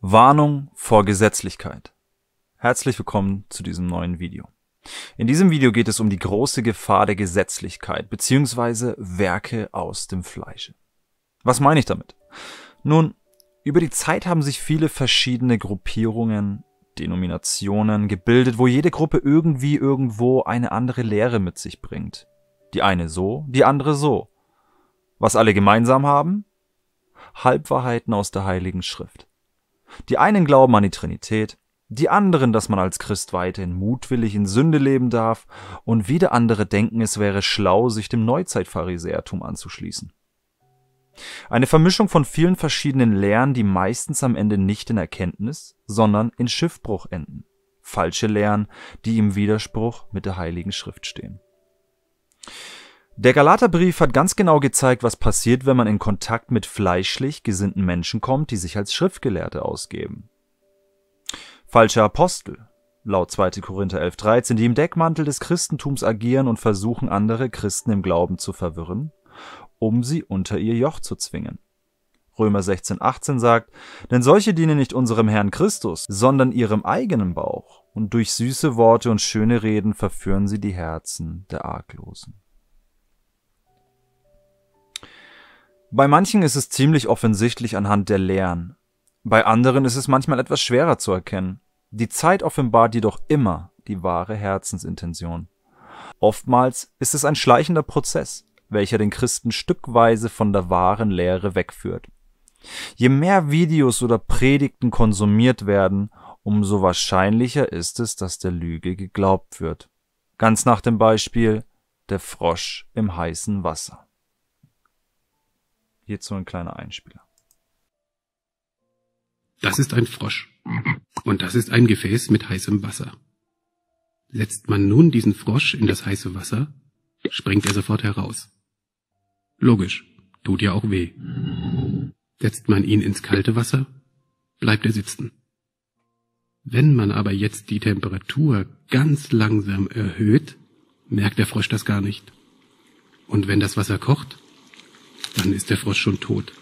Warnung vor Gesetzlichkeit. Herzlich willkommen zu diesem neuen Video. In diesem Video geht es um die große Gefahr der Gesetzlichkeit bzw. Werke aus dem Fleische. Was meine ich damit? Nun, über die Zeit haben sich viele verschiedene Gruppierungen, Denominationen gebildet, wo jede Gruppe irgendwie irgendwo eine andere Lehre mit sich bringt. Die eine so, die andere so. Was alle gemeinsam haben? Halbwahrheiten aus der Heiligen Schrift. Die einen glauben an die Trinität, die anderen, dass man als Christ weiterhin mutwillig in Sünde leben darf, und wieder andere denken, es wäre schlau, sich dem Neuzeitpharisäertum anzuschließen. Eine Vermischung von vielen verschiedenen Lehren, die meistens am Ende nicht in Erkenntnis, sondern in Schiffbruch enden. Falsche Lehren, die im Widerspruch mit der Heiligen Schrift stehen. Der Galaterbrief hat ganz genau gezeigt, was passiert, wenn man in Kontakt mit fleischlich gesinnten Menschen kommt, die sich als Schriftgelehrte ausgeben. Falsche Apostel, laut 2. Korinther 11.13, die im Deckmantel des Christentums agieren und versuchen, andere Christen im Glauben zu verwirren, um sie unter ihr Joch zu zwingen. Römer 16,18 sagt, denn solche dienen nicht unserem Herrn Christus, sondern ihrem eigenen Bauch, und durch süße Worte und schöne Reden verführen sie die Herzen der Arglosen. Bei manchen ist es ziemlich offensichtlich anhand der Lehren. Bei anderen ist es manchmal etwas schwerer zu erkennen. Die Zeit offenbart jedoch immer die wahre Herzensintention. Oftmals ist es ein schleichender Prozess, welcher den Christen stückweise von der wahren Lehre wegführt. Je mehr Videos oder Predigten konsumiert werden, umso wahrscheinlicher ist es, dass der Lüge geglaubt wird. Ganz nach dem Beispiel der Frosch im heißen Wasser. Hierzu ein kleiner Einspieler. Das ist ein Frosch. Und das ist ein Gefäß mit heißem Wasser. Setzt man nun diesen Frosch in das heiße Wasser, springt er sofort heraus. Logisch, tut ja auch weh. Setzt man ihn ins kalte Wasser, bleibt er sitzen. Wenn man aber jetzt die Temperatur ganz langsam erhöht, merkt der Frosch das gar nicht. Und wenn das Wasser kocht, dann ist der Frosch schon tot.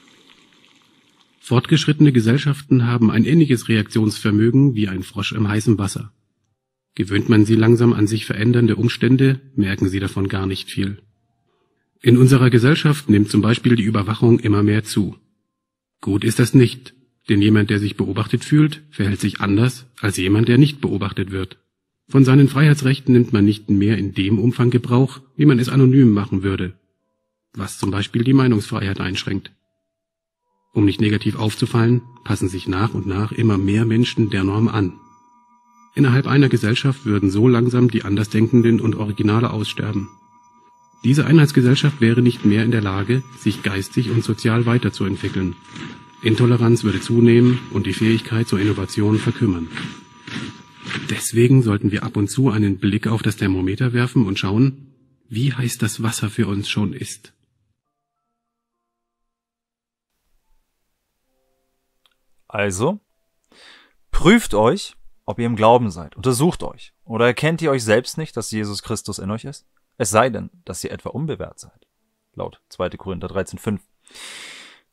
Fortgeschrittene Gesellschaften haben ein ähnliches Reaktionsvermögen wie ein Frosch im heißen Wasser. Gewöhnt man sie langsam an sich verändernde Umstände, merken sie davon gar nicht viel. In unserer Gesellschaft nimmt zum Beispiel die Überwachung immer mehr zu. Gut ist das nicht, denn jemand, der sich beobachtet fühlt, verhält sich anders als jemand, der nicht beobachtet wird. Von seinen Freiheitsrechten nimmt man nicht mehr in dem Umfang Gebrauch, wie man es anonym machen würde, was zum Beispiel die Meinungsfreiheit einschränkt. Um nicht negativ aufzufallen, passen sich nach und nach immer mehr Menschen der Norm an. Innerhalb einer Gesellschaft würden so langsam die Andersdenkenden und Originale aussterben. Diese Einheitsgesellschaft wäre nicht mehr in der Lage, sich geistig und sozial weiterzuentwickeln. Intoleranz würde zunehmen und die Fähigkeit zur Innovation verkümmern. Deswegen sollten wir ab und zu einen Blick auf das Thermometer werfen und schauen, wie heiß das Wasser für uns schon ist. also, prüft euch, ob ihr im Glauben seid, untersucht euch. Oder erkennt ihr euch selbst nicht, dass Jesus Christus in euch ist? Es sei denn, dass ihr etwa unbewährt seid. Laut 2. Korinther 13,5.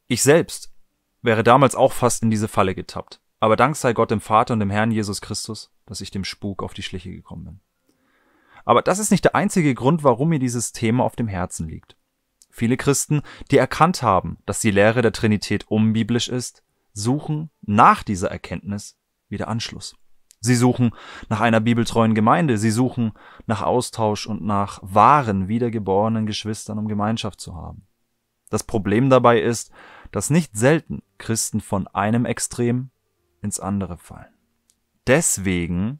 Ich selbst wäre damals auch fast in diese Falle getappt. Aber dank sei Gott dem Vater und dem Herrn Jesus Christus, dass ich dem Spuk auf die Schliche gekommen bin. Aber das ist nicht der einzige Grund, warum mir dieses Thema auf dem Herzen liegt. Viele Christen, die erkannt haben, dass die Lehre der Trinität unbiblisch ist, suchen nach dieser Erkenntnis wieder Anschluss. Sie suchen nach einer bibeltreuen Gemeinde, sie suchen nach Austausch und nach wahren, wiedergeborenen Geschwistern, um Gemeinschaft zu haben. Das Problem dabei ist, dass nicht selten Christen von einem Extrem ins andere fallen. Deswegen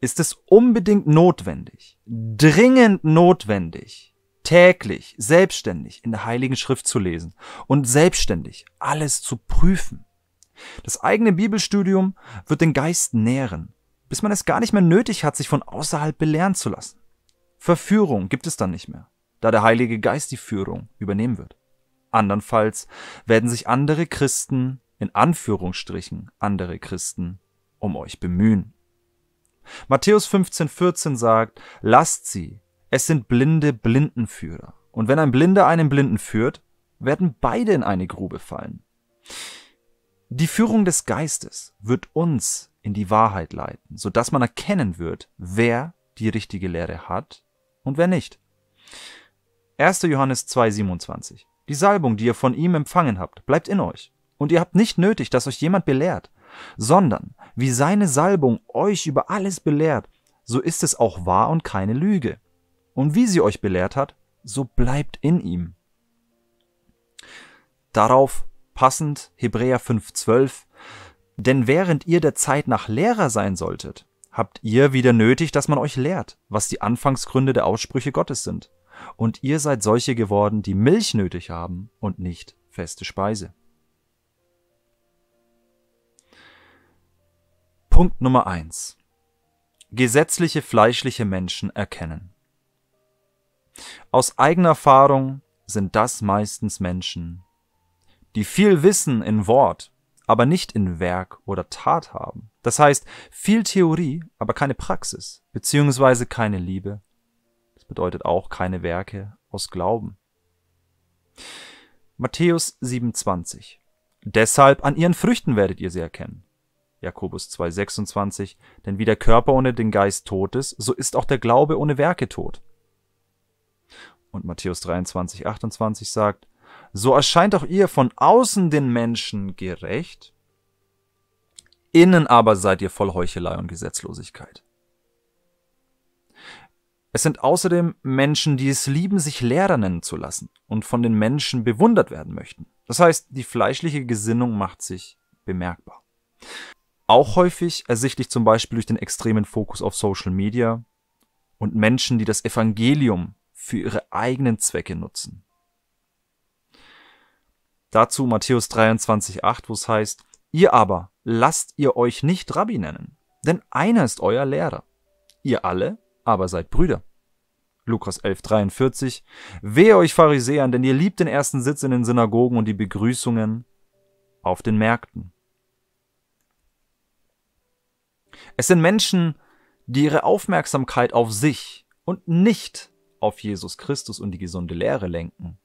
ist es unbedingt notwendig, dringend notwendig, täglich, selbstständig in der Heiligen Schrift zu lesen und selbstständig alles zu prüfen das eigene Bibelstudium wird den Geist nähren, bis man es gar nicht mehr nötig hat, sich von außerhalb belehren zu lassen. Verführung gibt es dann nicht mehr, da der Heilige Geist die Führung übernehmen wird. Andernfalls werden sich andere Christen, in Anführungsstrichen andere Christen, um euch bemühen. Matthäus 15, 14 sagt, lasst sie, es sind blinde Blindenführer. Und wenn ein Blinder einen Blinden führt, werden beide in eine Grube fallen. Die Führung des Geistes wird uns in die Wahrheit leiten, sodass man erkennen wird, wer die richtige Lehre hat und wer nicht. 1. Johannes 2,27 Die Salbung, die ihr von ihm empfangen habt, bleibt in euch. Und ihr habt nicht nötig, dass euch jemand belehrt, sondern wie seine Salbung euch über alles belehrt, so ist es auch wahr und keine Lüge. Und wie sie euch belehrt hat, so bleibt in ihm. Darauf Passend Hebräer 5,12 Denn während ihr der Zeit nach Lehrer sein solltet, habt ihr wieder nötig, dass man euch lehrt, was die Anfangsgründe der Aussprüche Gottes sind. Und ihr seid solche geworden, die Milch nötig haben und nicht feste Speise. Punkt Nummer eins: Gesetzliche fleischliche Menschen erkennen. Aus eigener Erfahrung sind das meistens Menschen, die viel Wissen in Wort, aber nicht in Werk oder Tat haben. Das heißt, viel Theorie, aber keine Praxis, beziehungsweise keine Liebe. Das bedeutet auch keine Werke aus Glauben. Matthäus 27. Deshalb an ihren Früchten werdet ihr sie erkennen. Jakobus 2,26, denn wie der Körper ohne den Geist tot ist, so ist auch der Glaube ohne Werke tot. Und Matthäus 23, 28 sagt, so erscheint auch ihr von außen den Menschen gerecht, innen aber seid ihr voll Heuchelei und Gesetzlosigkeit. Es sind außerdem Menschen, die es lieben, sich Lehrer nennen zu lassen und von den Menschen bewundert werden möchten. Das heißt, die fleischliche Gesinnung macht sich bemerkbar. Auch häufig ersichtlich zum Beispiel durch den extremen Fokus auf Social Media und Menschen, die das Evangelium für ihre eigenen Zwecke nutzen. Dazu Matthäus 23,8, wo es heißt, ihr aber lasst ihr euch nicht Rabbi nennen, denn einer ist euer Lehrer. Ihr alle aber seid Brüder. Lukas 11,43 Wehe euch Pharisäern, denn ihr liebt den ersten Sitz in den Synagogen und die Begrüßungen auf den Märkten. Es sind Menschen, die ihre Aufmerksamkeit auf sich und nicht auf Jesus Christus und die gesunde Lehre lenken.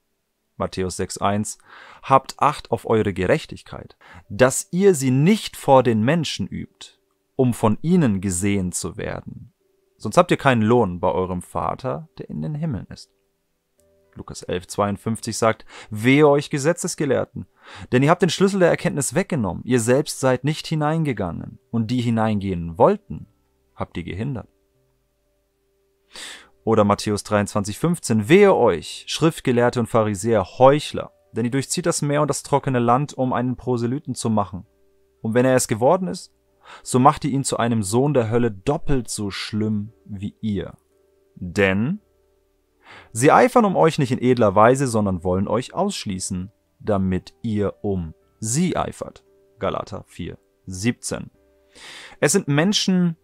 Matthäus 6.1, habt Acht auf eure Gerechtigkeit, dass ihr sie nicht vor den Menschen übt, um von ihnen gesehen zu werden. Sonst habt ihr keinen Lohn bei eurem Vater, der in den Himmeln ist. Lukas 11,52 sagt, Wehe euch Gesetzesgelehrten, denn ihr habt den Schlüssel der Erkenntnis weggenommen, ihr selbst seid nicht hineingegangen, und die hineingehen wollten, habt ihr gehindert. Oder Matthäus 23,15, wehe euch, Schriftgelehrte und Pharisäer, Heuchler, denn ihr durchzieht das Meer und das trockene Land, um einen Proselyten zu machen. Und wenn er es geworden ist, so macht ihr ihn zu einem Sohn der Hölle doppelt so schlimm wie ihr. Denn sie eifern um euch nicht in edler Weise, sondern wollen euch ausschließen, damit ihr um sie eifert. Galater 4, 17. Es sind Menschen,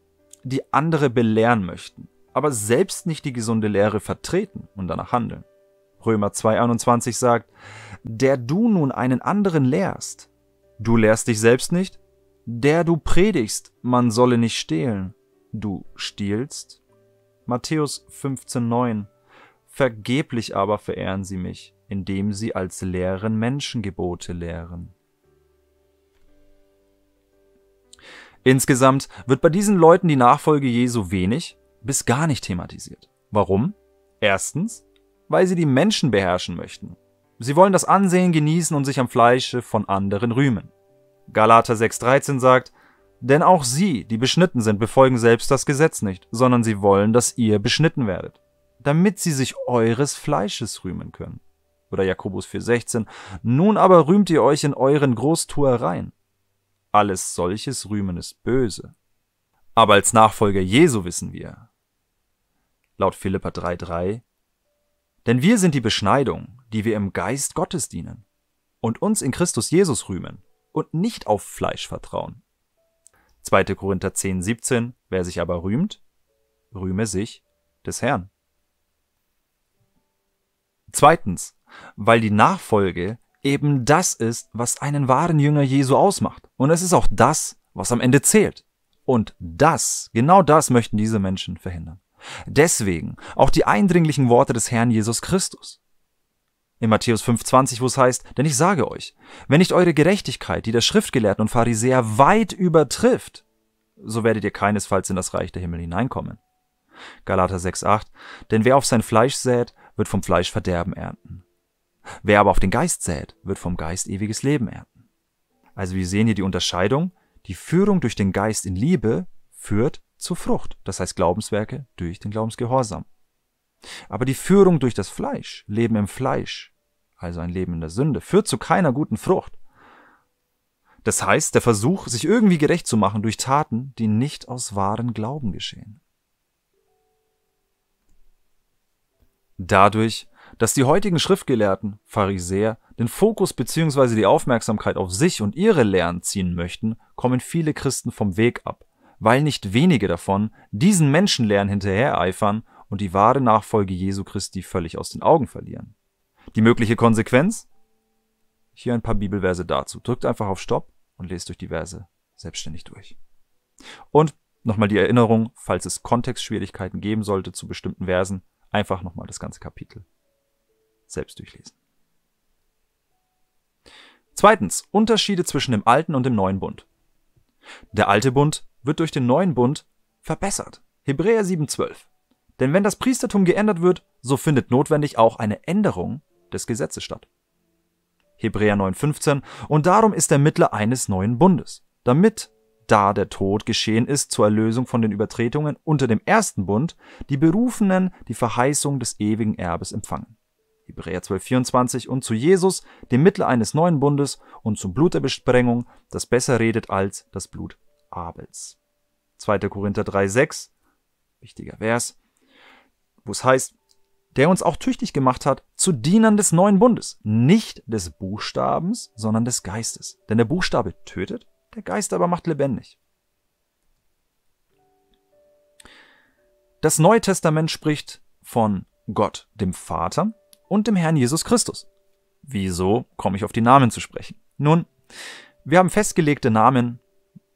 die andere belehren möchten aber selbst nicht die gesunde Lehre vertreten und danach handeln. Römer 2.21 sagt, der du nun einen anderen lehrst, du lehrst dich selbst nicht, der du predigst, man solle nicht stehlen, du stiehlst. Matthäus 15.9 Vergeblich aber verehren sie mich, indem sie als Lehren Menschengebote lehren. Insgesamt wird bei diesen Leuten die Nachfolge Jesu wenig, bis gar nicht thematisiert. Warum? Erstens, weil sie die Menschen beherrschen möchten. Sie wollen das Ansehen genießen und sich am Fleische von anderen rühmen. Galater 6,13 sagt, denn auch sie, die beschnitten sind, befolgen selbst das Gesetz nicht, sondern sie wollen, dass ihr beschnitten werdet, damit sie sich eures Fleisches rühmen können. Oder Jakobus 4,16, nun aber rühmt ihr euch in euren Großtuereien. Alles solches Rühmen ist böse. Aber als Nachfolger Jesu wissen wir, laut Philippa 3,3, denn wir sind die Beschneidung, die wir im Geist Gottes dienen und uns in Christus Jesus rühmen und nicht auf Fleisch vertrauen. 2. Korinther 10,17. wer sich aber rühmt, rühme sich des Herrn. Zweitens, weil die Nachfolge eben das ist, was einen wahren Jünger Jesu ausmacht. Und es ist auch das, was am Ende zählt. Und das, genau das möchten diese Menschen verhindern. Deswegen auch die eindringlichen Worte des Herrn Jesus Christus. In Matthäus 5,20, wo es heißt, denn ich sage euch, wenn nicht eure Gerechtigkeit, die der Schriftgelehrten und Pharisäer weit übertrifft, so werdet ihr keinesfalls in das Reich der Himmel hineinkommen. Galater 6,8, denn wer auf sein Fleisch sät, wird vom Fleisch Verderben ernten. Wer aber auf den Geist sät, wird vom Geist ewiges Leben ernten. Also wir sehen hier die Unterscheidung, die Führung durch den Geist in Liebe führt zur Frucht, das heißt Glaubenswerke durch den Glaubensgehorsam. Aber die Führung durch das Fleisch, Leben im Fleisch, also ein Leben in der Sünde, führt zu keiner guten Frucht. Das heißt, der Versuch, sich irgendwie gerecht zu machen durch Taten, die nicht aus wahren Glauben geschehen. Dadurch, dass die heutigen Schriftgelehrten, Pharisäer, den Fokus bzw. die Aufmerksamkeit auf sich und ihre Lehren ziehen möchten, kommen viele Christen vom Weg ab weil nicht wenige davon diesen Menschenlehren hinterhereifern und die wahre Nachfolge Jesu Christi völlig aus den Augen verlieren. Die mögliche Konsequenz? Hier ein paar Bibelverse dazu. Drückt einfach auf Stopp und lest durch die Verse selbstständig durch. Und nochmal die Erinnerung, falls es Kontextschwierigkeiten geben sollte zu bestimmten Versen, einfach nochmal das ganze Kapitel selbst durchlesen. Zweitens, Unterschiede zwischen dem alten und dem neuen Bund. Der alte Bund wird durch den neuen Bund verbessert. Hebräer 7,12. Denn wenn das Priestertum geändert wird, so findet notwendig auch eine Änderung des Gesetzes statt. Hebräer 9,15. Und darum ist der Mittler eines neuen Bundes, damit, da der Tod geschehen ist zur Erlösung von den Übertretungen unter dem ersten Bund, die Berufenen die Verheißung des ewigen Erbes empfangen. Hebräer 12,24 und zu Jesus, dem Mittler eines neuen Bundes und zum Blut der Besprengung, das besser redet als das Blut Abels. 2. Korinther 3,6, wichtiger Vers, wo es heißt, der uns auch tüchtig gemacht hat, zu Dienern des neuen Bundes, nicht des Buchstabens, sondern des Geistes. Denn der Buchstabe tötet, der Geist aber macht lebendig. Das Neue Testament spricht von Gott, dem Vater und dem Herrn Jesus Christus. Wieso komme ich auf die Namen zu sprechen? Nun, wir haben festgelegte Namen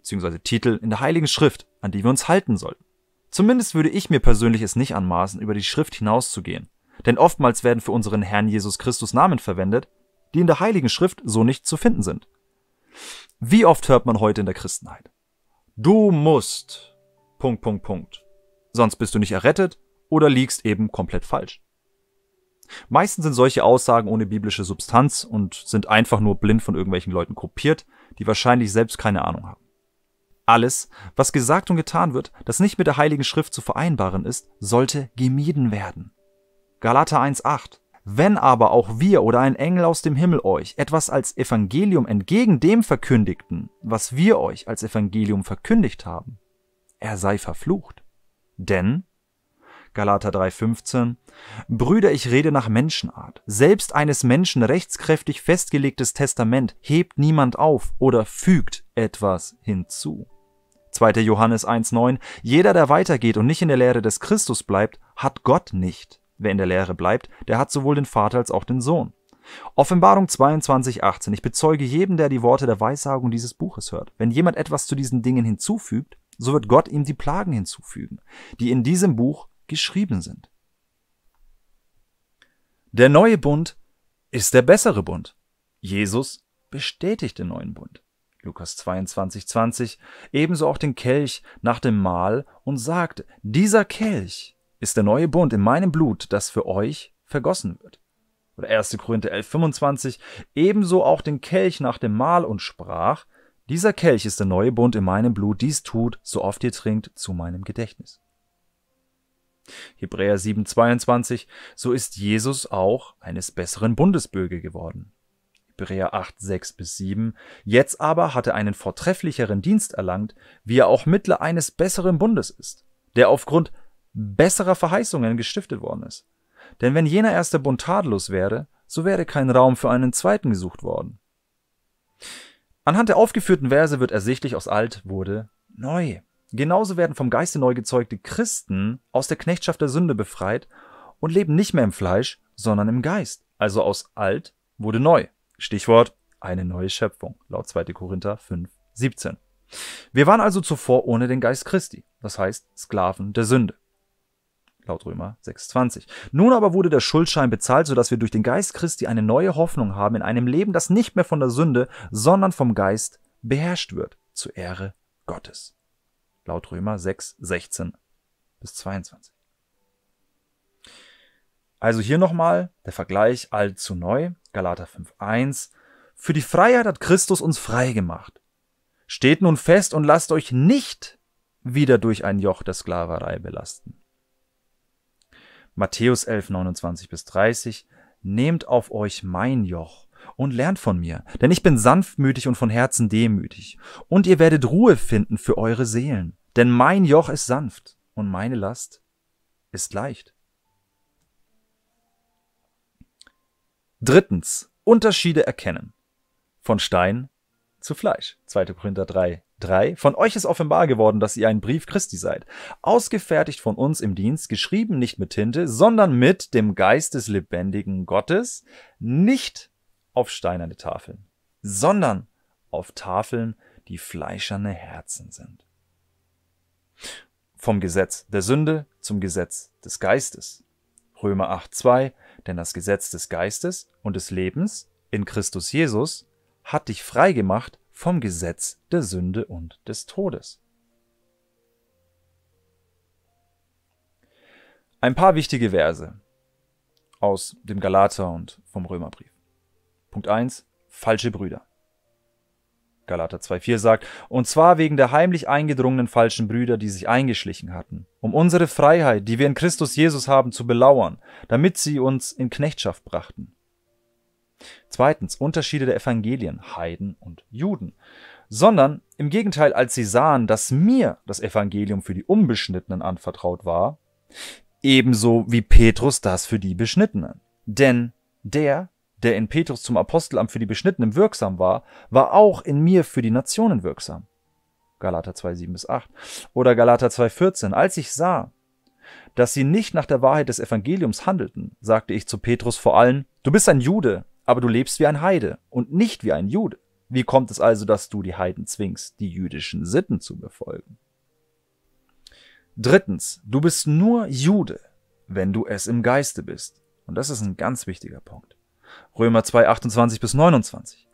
bzw. Titel in der Heiligen Schrift, an die wir uns halten sollten. Zumindest würde ich mir persönlich es nicht anmaßen, über die Schrift hinauszugehen, denn oftmals werden für unseren Herrn Jesus Christus Namen verwendet, die in der Heiligen Schrift so nicht zu finden sind. Wie oft hört man heute in der Christenheit? Du musst. Punkt, Punkt, Punkt. Sonst bist du nicht errettet oder liegst eben komplett falsch. Meistens sind solche Aussagen ohne biblische Substanz und sind einfach nur blind von irgendwelchen Leuten kopiert, die wahrscheinlich selbst keine Ahnung haben. Alles, was gesagt und getan wird, das nicht mit der Heiligen Schrift zu vereinbaren ist, sollte gemieden werden. Galater 1,8 Wenn aber auch wir oder ein Engel aus dem Himmel euch etwas als Evangelium entgegen dem verkündigten, was wir euch als Evangelium verkündigt haben, er sei verflucht. Denn Galater 3,15 Brüder, ich rede nach Menschenart. Selbst eines Menschen rechtskräftig festgelegtes Testament hebt niemand auf oder fügt etwas hinzu. 2. Johannes 1.9, jeder, der weitergeht und nicht in der Lehre des Christus bleibt, hat Gott nicht. Wer in der Lehre bleibt, der hat sowohl den Vater als auch den Sohn. Offenbarung 22, 18. Ich bezeuge jedem, der die Worte der Weissagung dieses Buches hört. Wenn jemand etwas zu diesen Dingen hinzufügt, so wird Gott ihm die Plagen hinzufügen, die in diesem Buch geschrieben sind. Der neue Bund ist der bessere Bund. Jesus bestätigt den neuen Bund. Lukas 22, 20, ebenso auch den Kelch nach dem Mahl und sagt, dieser Kelch ist der neue Bund in meinem Blut, das für euch vergossen wird. Oder 1. Korinther 11, 25, ebenso auch den Kelch nach dem Mahl und sprach, dieser Kelch ist der neue Bund in meinem Blut, dies tut, so oft ihr trinkt, zu meinem Gedächtnis. Hebräer 7, 22, so ist Jesus auch eines besseren Bundesbürger geworden. Hebräer 8, 6 bis 7. Jetzt aber hat er einen vortrefflicheren Dienst erlangt, wie er auch Mittler eines besseren Bundes ist, der aufgrund besserer Verheißungen gestiftet worden ist. Denn wenn jener erste Bund tadellos wäre, so wäre kein Raum für einen zweiten gesucht worden. Anhand der aufgeführten Verse wird ersichtlich, aus alt wurde neu. Genauso werden vom Geiste neu gezeugte Christen aus der Knechtschaft der Sünde befreit und leben nicht mehr im Fleisch, sondern im Geist. Also aus alt wurde neu. Stichwort eine neue Schöpfung, laut 2. Korinther 5, 17. Wir waren also zuvor ohne den Geist Christi, das heißt Sklaven der Sünde. Laut Römer 6,20. Nun aber wurde der Schuldschein bezahlt, sodass wir durch den Geist Christi eine neue Hoffnung haben in einem Leben, das nicht mehr von der Sünde, sondern vom Geist beherrscht wird, zur Ehre Gottes. Laut Römer 6, 16 bis 22. Also hier nochmal der Vergleich alt zu neu, Galater 5.1. Für die Freiheit hat Christus uns frei gemacht. Steht nun fest und lasst euch nicht wieder durch ein Joch der Sklaverei belasten. Matthäus 11, 29 bis 30. Nehmt auf euch mein Joch und lernt von mir, denn ich bin sanftmütig und von Herzen demütig. Und ihr werdet Ruhe finden für eure Seelen, denn mein Joch ist sanft und meine Last ist leicht. Drittens, Unterschiede erkennen. Von Stein zu Fleisch. 2. Korinther 3, 3. Von euch ist offenbar geworden, dass ihr ein Brief Christi seid, ausgefertigt von uns im Dienst, geschrieben nicht mit Tinte, sondern mit dem Geist des lebendigen Gottes, nicht auf steinerne Tafeln, sondern auf Tafeln, die fleischerne Herzen sind. Vom Gesetz der Sünde zum Gesetz des Geistes. Römer 8.2, denn das Gesetz des Geistes und des Lebens in Christus Jesus hat dich frei gemacht vom Gesetz der Sünde und des Todes. Ein paar wichtige Verse aus dem Galater und vom Römerbrief. Punkt 1. Falsche Brüder. Galater 2,4 sagt, und zwar wegen der heimlich eingedrungenen falschen Brüder, die sich eingeschlichen hatten, um unsere Freiheit, die wir in Christus Jesus haben, zu belauern, damit sie uns in Knechtschaft brachten. Zweitens Unterschiede der Evangelien, Heiden und Juden, sondern im Gegenteil, als sie sahen, dass mir das Evangelium für die Unbeschnittenen anvertraut war, ebenso wie Petrus das für die Beschnittenen. Denn der, der in Petrus zum Apostelamt für die Beschnittenen wirksam war, war auch in mir für die Nationen wirksam. Galater 2, 7 bis 8. Oder Galater 2, 14. Als ich sah, dass sie nicht nach der Wahrheit des Evangeliums handelten, sagte ich zu Petrus vor allem, du bist ein Jude, aber du lebst wie ein Heide und nicht wie ein Jude. Wie kommt es also, dass du die Heiden zwingst, die jüdischen Sitten zu befolgen? Drittens, du bist nur Jude, wenn du es im Geiste bist. Und das ist ein ganz wichtiger Punkt. Römer 2, 28 bis 29.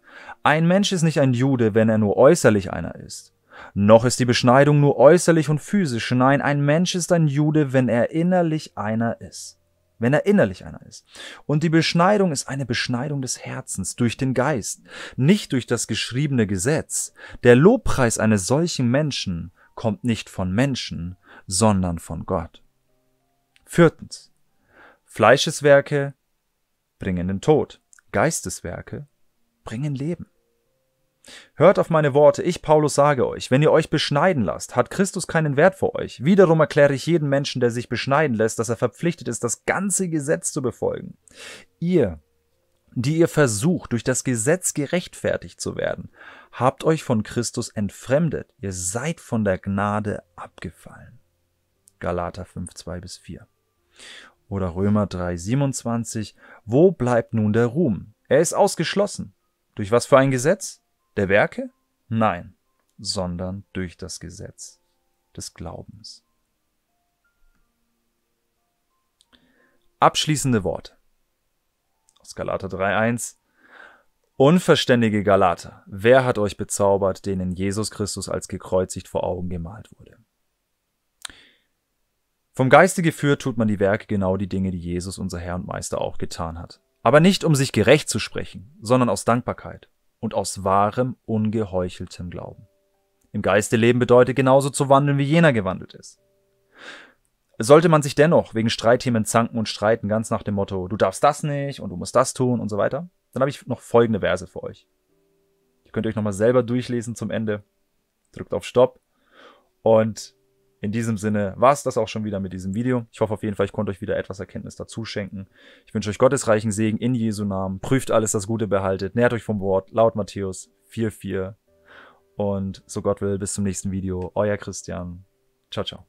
Ein Mensch ist nicht ein Jude, wenn er nur äußerlich einer ist. Noch ist die Beschneidung nur äußerlich und physisch. Nein, ein Mensch ist ein Jude, wenn er innerlich einer ist. Wenn er innerlich einer ist. Und die Beschneidung ist eine Beschneidung des Herzens durch den Geist, nicht durch das geschriebene Gesetz. Der Lobpreis eines solchen Menschen kommt nicht von Menschen, sondern von Gott. Viertens. Fleischeswerke bringen den Tod, Geisteswerke bringen Leben. Hört auf meine Worte, ich Paulus sage euch, wenn ihr euch beschneiden lasst, hat Christus keinen Wert für euch. Wiederum erkläre ich jeden Menschen, der sich beschneiden lässt, dass er verpflichtet ist, das ganze Gesetz zu befolgen. Ihr, die ihr versucht, durch das Gesetz gerechtfertigt zu werden, habt euch von Christus entfremdet, ihr seid von der Gnade abgefallen. Galater 5, 2 bis 4. Oder Römer 3, 27, wo bleibt nun der Ruhm? Er ist ausgeschlossen. Durch was für ein Gesetz? Der Werke? Nein, sondern durch das Gesetz des Glaubens. Abschließende Worte aus Galater 3.1 Unverständige Galater, wer hat euch bezaubert, denen Jesus Christus als gekreuzigt vor Augen gemalt wurde? Vom Geiste geführt tut man die Werke genau die Dinge, die Jesus, unser Herr und Meister, auch getan hat. Aber nicht um sich gerecht zu sprechen, sondern aus Dankbarkeit und aus wahrem, ungeheucheltem Glauben. Im Geiste leben bedeutet genauso zu wandeln, wie jener gewandelt ist. Sollte man sich dennoch wegen Streitthemen zanken und streiten, ganz nach dem Motto, du darfst das nicht und du musst das tun und so weiter, dann habe ich noch folgende Verse für euch. Ihr könnt euch nochmal selber durchlesen zum Ende. Drückt auf Stopp und in diesem Sinne war es das auch schon wieder mit diesem Video. Ich hoffe auf jeden Fall, ich konnte euch wieder etwas Erkenntnis dazu schenken. Ich wünsche euch Gottes reichen Segen in Jesu Namen. Prüft alles, das Gute behaltet. Nährt euch vom Wort. Laut Matthäus 4,4. Und so Gott will, bis zum nächsten Video. Euer Christian. Ciao, ciao.